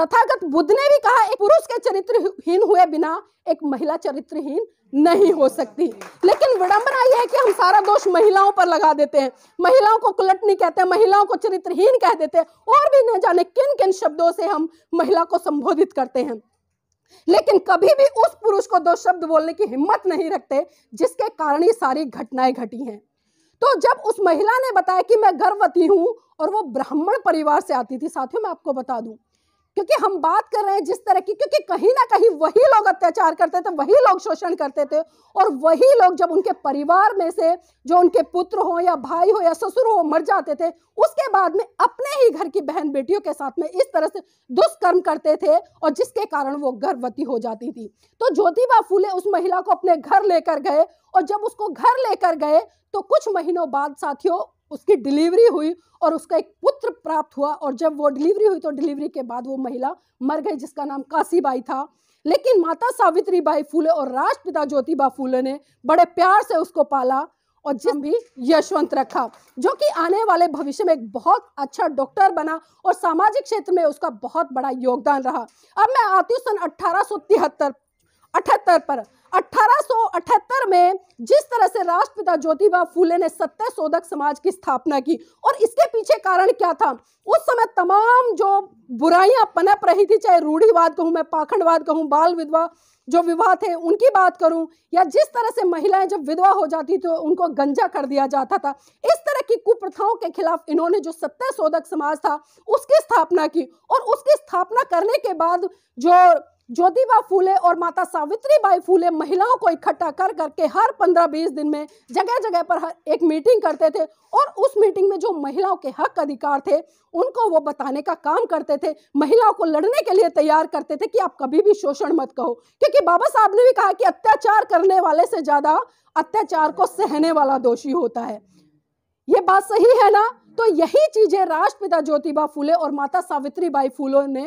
तथागत बुद्ध ने भी कहा एक पुरुष के चरित्रहीन हुए बिना एक महिला चरित्रहीन नहीं हो सकती लेकिन विडंबना यह है कि हम सारा दोष महिलाओं पर लगा देते हैं महिलाओं को कुलटनी कहते हैं महिलाओं को चरित्रहीन कह देते हैं और भी न जाने किन किन शब्दों से हम महिला को संबोधित करते हैं लेकिन कभी भी उस पुरुष को दो शब्द बोलने की हिम्मत नहीं रखते जिसके कारण ये सारी घटनाएं घटी हैं तो जब उस महिला ने बताया कि मैं गर्भवती हूँ और वो ब्राह्मण परिवार से आती थी साथियों मैं आपको बता दूं क्योंकि हम बात कर रहे हैं जिस तरह की क्योंकि कहीं ना कहीं वही लोग अत्याचार करते थे वही लोग शोषण करते थे और वही लोग जब उनके परिवार में से जो उनके पुत्र हो या भाई हो या ससुर हो मर जाते थे उसके बाद में अपने ही घर की बहन बेटियों के साथ में इस तरह से दुष्कर्म करते थे और जिसके कारण वो गर्भवती हो जाती थी तो ज्योतिबा फूले उस महिला को अपने घर लेकर गए और जब उसको घर लेकर गए तो कुछ महीनों बाद साथियों उसकी डिलीवरी हुई और उसका एक पुत्र प्राप्त हुआ और जब वो डिलीवरी हुई तो डिलीवरी के बाद वो महिला मर गई जिसका नाम काशीबाई था लेकिन माता सावित्री बाई फूले और राष्ट्रपिता ज्योतिबा फूले ने बड़े प्यार से उसको पाला और जिस भी यशवंत रखा जो कि आने वाले भविष्य में एक बहुत अच्छा डॉक्टर बना और सामाजिक क्षेत्र में उसका बहुत बड़ा योगदान रहा अब मैं आती हूँ सन अठारह अठहत्तर पर 1878 में जिस तरह से राष्ट्रपिता ज्योतिबा फूले ने सत्य शोधक समाज की स्थापना की और इसके पीछे कारण क्या था उस समय तमाम जो बुराइयां पनप रही थी चाहे रूढ़ीवाद कहूँ मैं पाखंडवाद कहूँ बाल विधवा जो विवाह थे उनकी बात करूं या जिस तरह से महिलाएं जब विधवा हो जाती तो उनको गंजा कर दिया जाता था इस तरह की कुप्रथाओं के खिलाफ इन्होंने जो सत्य शोधक समाज था उसकी स्थापना की और उसकी स्थापना करने के बाद जो ज्योतिबा फूले और माता सावित्री बाई फूले महिलाओं को इकट्ठा कर करके हर पंद्रह बीस दिन में जगह जगह पर एक मीटिंग करते थे और उस मीटिंग में जो महिलाओं के हक अधिकार थे उनको वो बताने का काम करते थे महिलाओं को लड़ने के लिए तैयार करते थे कि आप कभी भी शोषण मत कहो क्योंकि बाबा साहब ने भी कहा कि अत्याचार करने वाले से ज़्यादा अत्याचार को सहने वाला दोषी होता है ये बात सही है ना तो यही चीज़ें राष्ट्रपिता ज्योतिबा फूले और माता सावित्री बाई फूले ने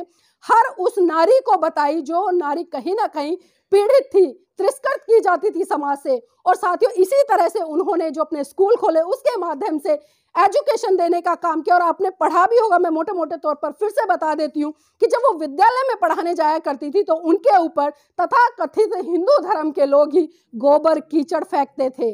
हर उस नारी को बताई जो नारी कहीं ना कहीं पीड़ित थी तिरस्कृत की जाती थी समाज से और साथियों इसी तरह से उन्होंने जो अपने स्कूल खोले उसके माध्यम से एजुकेशन देने का काम किया और आपने पढ़ा भी होगा मैं मोटे मोटे तौर पर फिर से बता देती हूँ कि जब वो विद्यालय में पढ़ाने जाया करती थी तो उनके ऊपर तथा कथित हिंदू धर्म के लोग ही गोबर कीचड़ फेंकते थे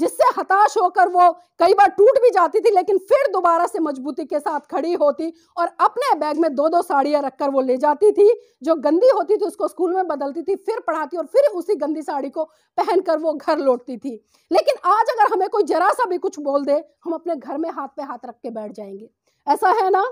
जिससे हताश होकर वो कई बार टूट भी जाती थी लेकिन फिर दोबारा से मजबूती के साथ खड़ी होती और अपने बैग में दो दो साड़ियां रखकर वो ले जाती थी जो गंदी होती थी उसको स्कूल में बदलती थी फिर पढ़ाती और फिर उसी गंदी साड़ी को पहनकर वो घर लौटती थी लेकिन आज अगर हमें कोई जरा सा भी कुछ बोल दे हम अपने घर में हाथ पे हाथ रख के बैठ जाएंगे ऐसा है ना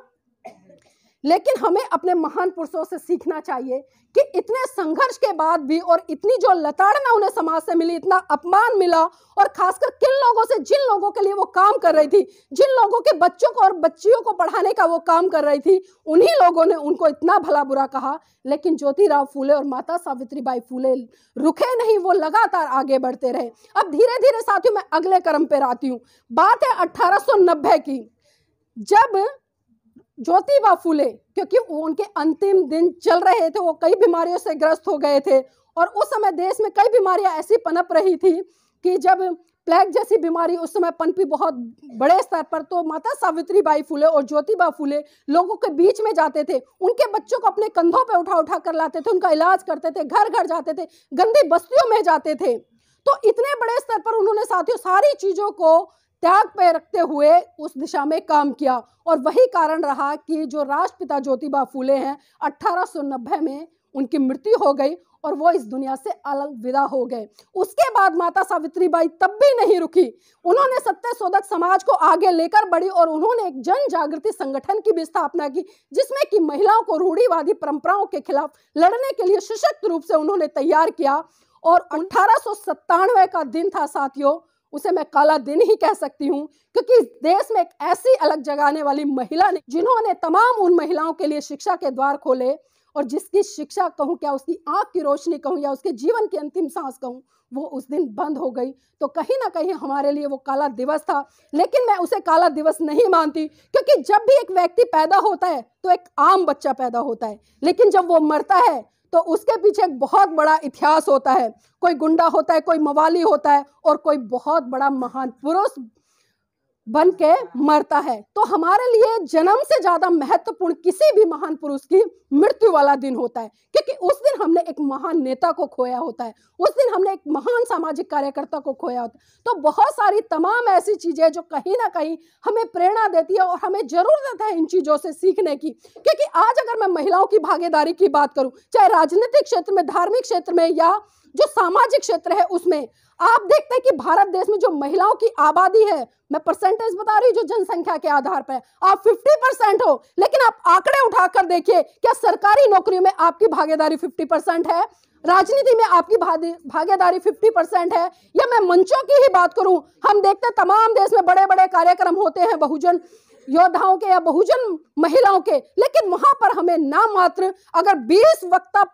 लेकिन हमें अपने महान पुरुषों से सीखना चाहिए कि इतने संघर्ष के बाद भी और इतनी जो लताड़ना उन्हें समाज से मिली इतना अपमान मिला और खासकर किन लोगों से जिन लोगों के लिए वो काम कर रही थी जिन लोगों के बच्चों को और बच्चियों को पढ़ाने का वो काम कर रही थी उन्हीं लोगों ने उनको इतना भला बुरा कहा लेकिन ज्योतिराव फूले और माता सावित्री बाई फूले रुके नहीं वो लगातार आगे बढ़ते रहे अब धीरे धीरे साथियों मैं अगले क्रम पर आती हूँ बात है अट्ठारह की जब ज्योतिबा फूले क्योंकि उनके अंतिम दिन चल रहे थे वो कई बीमारियों से ग्रस्त हो गए थे और उस समय देश में कई बीमारियां ऐसी पनप रही थी कि जब प्लेग जैसी बीमारी उस समय पनपी बहुत बड़े स्तर पर तो माता सावित्री बाई फूले और ज्योतिबा फूले लोगों के बीच में जाते थे उनके बच्चों को अपने कंधों पर उठा उठा कर लाते थे उनका इलाज करते थे घर घर जाते थे गंदी बस्तियों में जाते थे तो इतने बड़े स्तर पर उन्होंने साथियों सारी चीज़ों को त्याग पे रखते हुए उस दिशा में काम किया और वही कारण रहा कि जो राष्ट्रपिता ज्योतिबा फूले हैं अट्ठारह में उनकी मृत्यु हो गई और वो इस दुनिया से विदा हो गए उसके बाद माता सावित्री बाई तब भी नहीं रुकी उन्होंने सत्य शोधक समाज को आगे लेकर बढ़ी और उन्होंने एक जन जागृति संगठन की भी स्थापना की जिसमें कि महिलाओं को रूढ़ीवादी परंपराओं के खिलाफ लड़ने के लिए सशक्त रूप से उन्होंने तैयार किया और अठारह का दिन था साथियों उसे मैं काला दिन ही कह सकती हूँ क्योंकि इस देश में एक ऐसी अलग जगाने वाली महिला ने जिन्होंने तमाम उन महिलाओं के लिए शिक्षा के द्वार खोले और जिसकी शिक्षा कहूँ क्या उसकी आँख की रोशनी कहूँ या उसके जीवन की अंतिम सांस कहूँ वो उस दिन बंद हो गई तो कहीं ना कहीं हमारे लिए वो काला दिवस था लेकिन मैं उसे काला दिवस नहीं मानती क्योंकि जब भी एक व्यक्ति पैदा होता है तो एक आम बच्चा पैदा होता है लेकिन जब वो मरता है तो उसके पीछे एक बहुत बड़ा इतिहास होता है कोई गुंडा होता है कोई मवाली होता है और कोई बहुत बड़ा महान पुरुष बन के मरता है तो हमारे लिए जन्म से ज्यादा महत्वपूर्ण किसी भी महान पुरुष की मृत्यु वाला दिन होता है क्योंकि उस दिन हमने एक महान नेता को खोया होता है उस दिन हमने एक महान सामाजिक कार्यकर्ता को खोया होता है तो बहुत सारी तमाम ऐसी चीजें जो कहीं ना कहीं हमें प्रेरणा देती है और हमें जरूरत है इन चीजों से सीखने की क्योंकि आज अगर मैं महिलाओं की भागीदारी की बात करूं चाहे राजनीतिक क्षेत्र में धार्मिक क्षेत्र में या जो सामाजिक क्षेत्र है उसमें आप देखते हैं कि भारत देश में जो महिलाओं की आबादी है मैं परसेंटेज बता रही हूँ जो जनसंख्या के आधार पर आप 50 परसेंट हो लेकिन आप आंकड़े उठाकर देखिए क्या सरकारी नौकरियों में आपकी भागीदारी 50 परसेंट है राजनीति में आपकी भागीदारी 50 परसेंट है या मैं मंचों की ही बात करूं हम देखते हैं तमाम देश में बड़े बड़े कार्यक्रम होते हैं बहुजन योद्धाओं के या बहुजन महिलाओं के लेकिन वहां पर हमें नाम मात्र अगर 20 वक्ता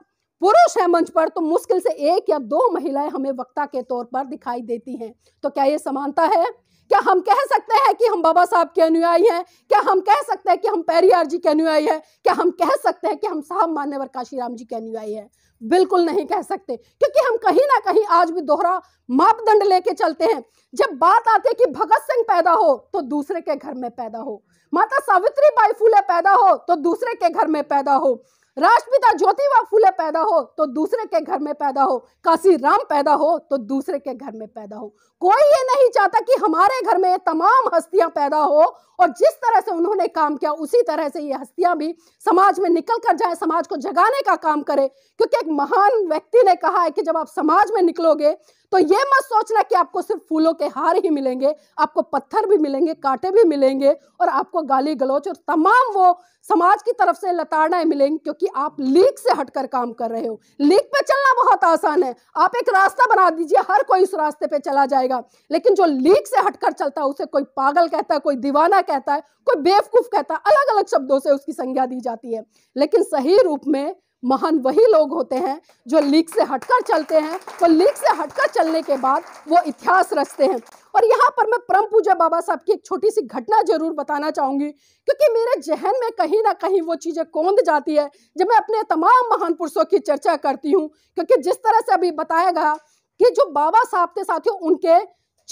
पुरुष है मंच पर तो मुश्किल से एक या दो महिलाएं हमें वक्ता के तौर पर दिखाई देती हैं तो क्या ये समानता है क्या हम कह सकते हैं कि हम बाबा साहब के अनुयायी हैं क्या हम कह सकते हैं कि हम पैरियार जी के अनुयायी हैं क्या हम कह सकते हैं कि हम साहब मान्यवर काशीराम जी के अनुयायी हैं बिल्कुल नहीं कह सकते क्योंकि हम कहीं ना कहीं आज भी दोहरा मापदंड लेके चलते हैं जब बात आती है कि भगत सिंह पैदा हो तो दूसरे के घर में पैदा हो माता सावित्री बाई फूले पैदा हो तो दूसरे के घर में पैदा हो राष्ट्रपिता ज्योतिबा फूले पैदा हो तो दूसरे के घर में पैदा हो काशी राम पैदा हो तो दूसरे के घर में पैदा हो कोई ये नहीं चाहता कि हमारे घर में तमाम हस्तियां पैदा हो और जिस तरह से उन्होंने काम किया उसी तरह से ये हस्तियां भी समाज में निकल कर जाए समाज को जगाने का काम करे क्योंकि एक महान व्यक्ति ने कहा है कि जब आप समाज में निकलोगे तो ये मत सोचना कि आपको सिर्फ फूलों के हार ही मिलेंगे आपको पत्थर भी मिलेंगे कांटे भी मिलेंगे और आपको गाली गलोच और तमाम वो समाज की तरफ से लताड़ना मिलेंगी क्योंकि आप लीक से हटकर काम कर रहे हो लीक पे चलना बहुत आसान है आप एक रास्ता बना दीजिए हर कोई उस रास्ते पे चला जाएगा लेकिन जो लीक से हटकर चलता है उसे कोई पागल कहता है कोई दीवाना कहता है कोई बेवकूफ कहता है अलग अलग शब्दों से उसकी संज्ञा दी जाती है लेकिन सही रूप में महान वही लोग होते हैं जो लीक से हटकर चलते हैं और लीक से हटकर चलने के बाद वो इतिहास रचते हैं और यहाँ पर मैं परम पूजा बाबा साहब की एक छोटी सी घटना जरूर बताना चाहूँगी क्योंकि मेरे जहन में कहीं ना कहीं वो चीज़ें कोंद जाती है जब मैं अपने तमाम महान पुरुषों की चर्चा करती हूँ क्योंकि जिस तरह से अभी बताया गया कि जो बाबा साहब थे साथियों उनके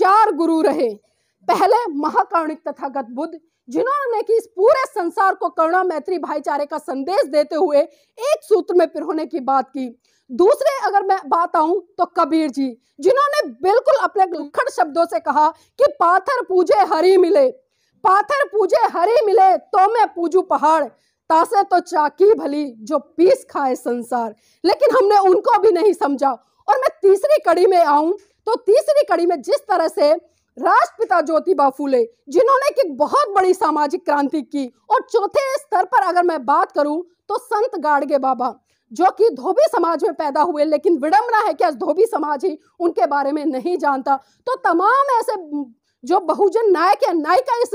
चार गुरु रहे पहले महाकारणिक तथागत बुद्ध जिन्होंने कि इस पूरे संसार को करुणा मैत्री भाईचारे का संदेश देते हुए एक सूत्र में पिरोने की बात की दूसरे अगर मैं बात आऊं तो कबीर जी जिन्होंने बिल्कुल अपने लखन शब्दों से कहा कि पाथर पूजे हरी मिले पाथर पूजे हरी मिले तो मैं पूजू पहाड़ तासे तो चाकी भली जो पीस खाए संसार लेकिन हमने उनको भी नहीं समझा और मैं तीसरी कड़ी में आऊं तो तीसरी कड़ी में जिस तरह से राष्ट्रपिता ज्योतिबा फूले जिन्होंने कि बहुत बड़ी सामाजिक क्रांति की और चौथे स्तर पर अगर मैं बात करूं तो संत गाड़गे बाबा जो कि धोबी समाज में पैदा हुए लेकिन विडम्बना है कि आज धोबी समाज ही उनके बारे में नहीं जानता तो तमाम ऐसे जो बहुजन नायक या नायिका इस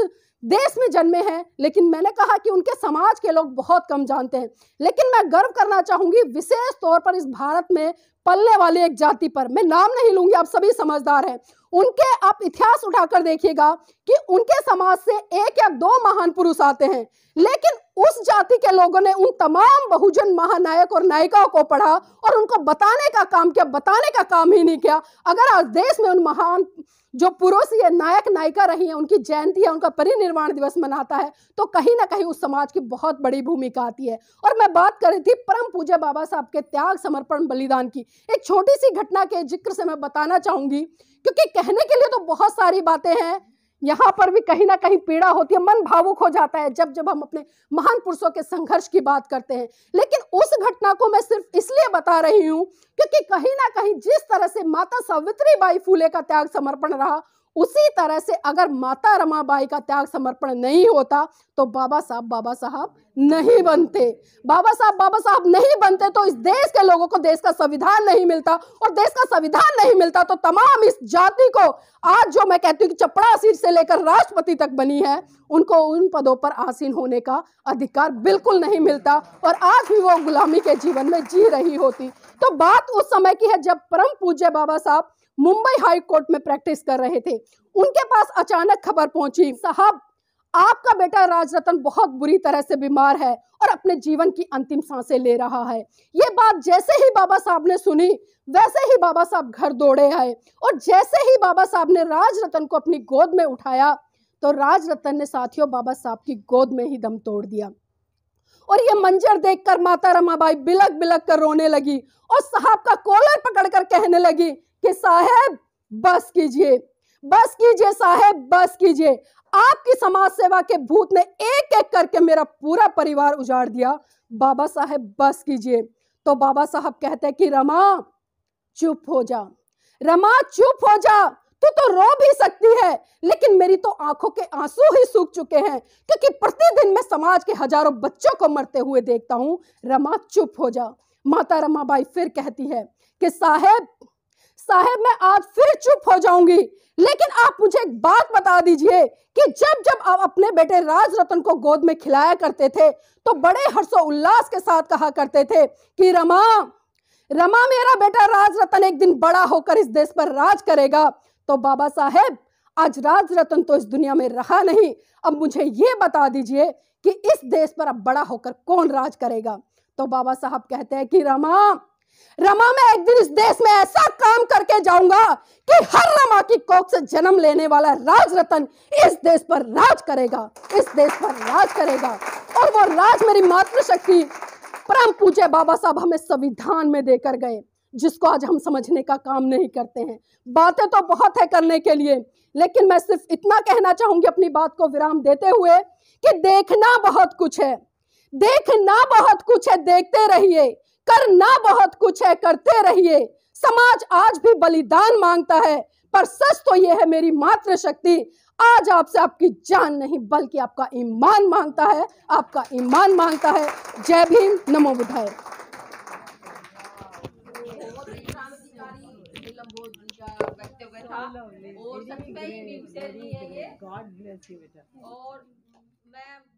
देश में जन्मे हैं लेकिन मैंने कहा कि उनके समाज के लोग बहुत कम जानते हैं लेकिन मैं गर्व करना चाहूंगी विशेष तौर पर इस भारत में पलने वाली एक जाति पर मैं नाम नहीं लूंगी आप सभी समझदार हैं उनके आप इतिहास उठाकर देखिएगा कि उनके समाज से एक या दो महान पुरुष आते हैं लेकिन उस जाति के लोगों ने उन तमाम बहुजन महानायक और नायिकाओं को पढ़ा और उनको बताने का काम किया बताने का काम ही नहीं किया अगर आज देश में उन महान जो पुरुष ये नायक नायिका रही हैं उनकी जयंती है उनका परिनिर्वाण दिवस मनाता है तो कहीं ना कहीं उस समाज की बहुत बड़ी भूमिका आती है और मैं बात कर रही थी परम पूज्य बाबा साहब के त्याग समर्पण बलिदान की एक छोटी सी घटना के जिक्र से मैं बताना चाहूंगी क्योंकि कहने के लिए तो बहुत सारी बातें हैं यहाँ पर भी कहीं ना कहीं पीड़ा होती है मन भावुक हो जाता है जब जब हम अपने महान पुरुषों के संघर्ष की बात करते हैं लेकिन उस घटना को मैं सिर्फ इसलिए बता रही हूँ क्योंकि कहीं ना कहीं जिस तरह से माता सावित्री बाई फूले का त्याग समर्पण रहा उसी तरह से अगर माता रमाबाई का त्याग समर्पण नहीं होता तो बाबा साहब बाबा साहब नहीं बनते बाबा साहब बाबा साहब नहीं बनते तो इस देश के लोगों को देश का संविधान नहीं मिलता और देश का संविधान नहीं मिलता तो तमाम इस जाति को आज जो मैं कहती हूँ कि चपड़ा सीट से लेकर राष्ट्रपति तक बनी है उनको उन पदों पर आसीन होने का अधिकार बिल्कुल नहीं मिलता और आज भी वो गुलामी के जीवन में जी रही होती तो बात उस समय की है जब परम पूज्य बाबा साहब मुंबई हाई कोर्ट में प्रैक्टिस कर रहे थे उनके पास अचानक खबर पहुंची साहब आपका बेटा राजरतन बहुत बुरी तरह से बीमार है और अपने जीवन की अंतिम सांसें ले रहा है ये बात जैसे ही बाबा साहब ने सुनी वैसे ही बाबा साहब घर दौड़े आए और जैसे ही बाबा साहब ने राजरतन को अपनी गोद में उठाया तो राजरतन ने साथियों बाबा साहब की गोद में ही दम तोड़ दिया और ये मंजर देखकर माता रमाबाई बिलक बिलक कर रोने लगी और साहब का कॉलर पकड़कर कहने लगी कि साहेब बस कीजिए बस कीजिए साहेब बस कीजिए आपकी समाज सेवा के भूत ने एक एक करके मेरा पूरा परिवार उजाड़ दिया बाबा साहेब बस कीजिए तो बाबा साहब कहते कि रमा चुप हो जा रमा चुप हो जा तू तो रो भी सकती है लेकिन मेरी तो आंखों के आंसू ही सूख चुके हैं क्योंकि प्रतिदिन मैं समाज के हजारों बच्चों को मरते हुए देखता हूँ रमा चुप हो जा माता रमा बाई फिर कहती है कि साहेब साहब मैं आज फिर चुप हो जाऊंगी लेकिन आप मुझे एक बात बता दीजिए कि जब जब आप अपने बेटे राज रतन को गोद में खिलाया करते थे तो बड़े हर्षो उल्लास के साथ कहा करते थे कि रमा रमा मेरा बेटा राज रतन एक दिन बड़ा होकर इस देश पर राज करेगा तो बाबा साहेब आज राज रतन तो इस दुनिया में रहा नहीं अब मुझे ये बता दीजिए कि इस देश पर अब बड़ा होकर कौन राज करेगा तो बाबा साहब कहते हैं कि रमा रमा मैं एक दिन इस देश में ऐसा काम करके जाऊंगा कि हर रमा की कोख से जन्म लेने वाला राज रतन इस देश पर राज करेगा इस देश पर राज करेगा और वो राज मेरी मातृशक्ति परम पूज्य बाबा साहब हमें संविधान में देकर गए जिसको आज हम समझने का काम नहीं करते हैं बातें तो बहुत है करने के लिए लेकिन मैं सिर्फ इतना कहना चाहूंगी अपनी बात को विराम देते हुए कि देखना बहुत कुछ है देखना बहुत कुछ है देखते रहिए करना बहुत कुछ है करते रहिए समाज आज भी बलिदान मांगता है पर सच तो यह है मेरी मातृशक्ति आज आपसे आपकी जान नहीं बल्कि आपका ईमान मांगता है आपका ईमान मांगता है जय भीम नमो बुधाय और मैं